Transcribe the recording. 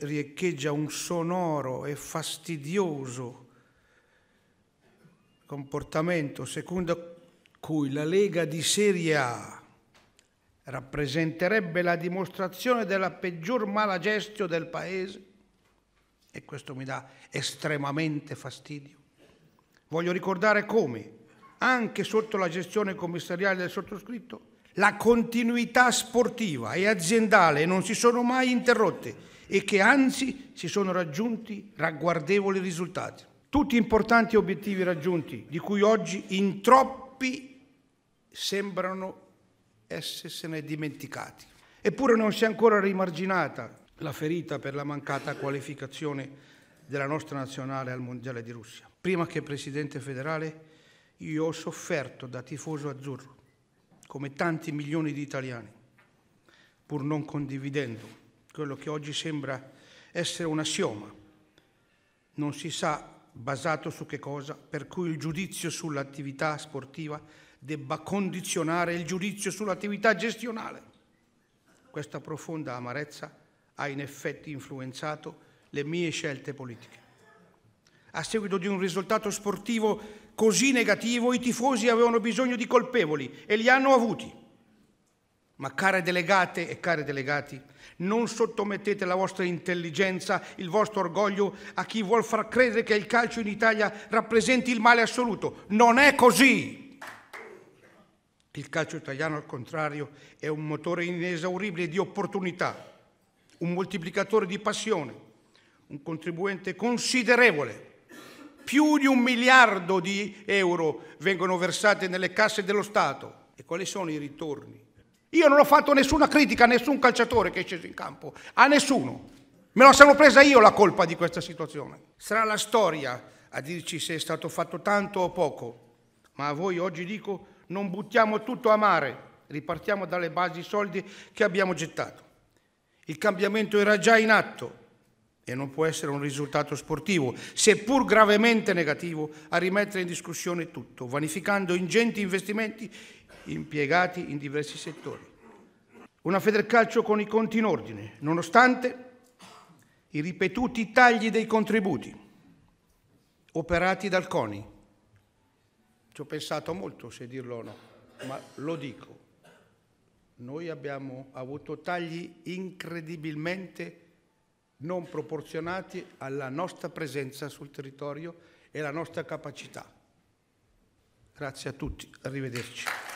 riecheggia un sonoro e fastidioso comportamento secondo cui la Lega di Serie A rappresenterebbe la dimostrazione della peggior malagestio del Paese e questo mi dà estremamente fastidio. Voglio ricordare come, anche sotto la gestione commissariale del sottoscritto, la continuità sportiva e aziendale non si sono mai interrotte e che anzi si sono raggiunti ragguardevoli risultati. Tutti importanti obiettivi raggiunti, di cui oggi in troppi sembrano essersene dimenticati. Eppure non si è ancora rimarginata la ferita per la mancata qualificazione della nostra nazionale al Mondiale di Russia. Prima che Presidente federale io ho sofferto da tifoso azzurro, come tanti milioni di italiani, pur non condividendo quello che oggi sembra essere un assioma, non si sa basato su che cosa, per cui il giudizio sull'attività sportiva debba condizionare il giudizio sull'attività gestionale. Questa profonda amarezza ha in effetti influenzato le mie scelte politiche. A seguito di un risultato sportivo così negativo, i tifosi avevano bisogno di colpevoli e li hanno avuti. Ma care delegate e cari delegati, non sottomettete la vostra intelligenza, il vostro orgoglio a chi vuol far credere che il calcio in Italia rappresenti il male assoluto. Non è così! Il calcio italiano, al contrario, è un motore inesauribile di opportunità, un moltiplicatore di passione, un contribuente considerevole. Più di un miliardo di euro vengono versati nelle casse dello Stato. E quali sono i ritorni? Io non ho fatto nessuna critica a nessun calciatore che è sceso in campo, a nessuno. Me la sono presa io la colpa di questa situazione. Sarà la storia a dirci se è stato fatto tanto o poco, ma a voi oggi dico non buttiamo tutto a mare, ripartiamo dalle basi soldi che abbiamo gettato. Il cambiamento era già in atto e non può essere un risultato sportivo, seppur gravemente negativo, a rimettere in discussione tutto, vanificando ingenti investimenti impiegati in diversi settori. Una Federcalcio con i conti in ordine, nonostante i ripetuti tagli dei contributi operati dal CONI. Ci ho pensato molto se dirlo o no, ma lo dico. Noi abbiamo avuto tagli incredibilmente non proporzionati alla nostra presenza sul territorio e alla nostra capacità. Grazie a tutti, arrivederci.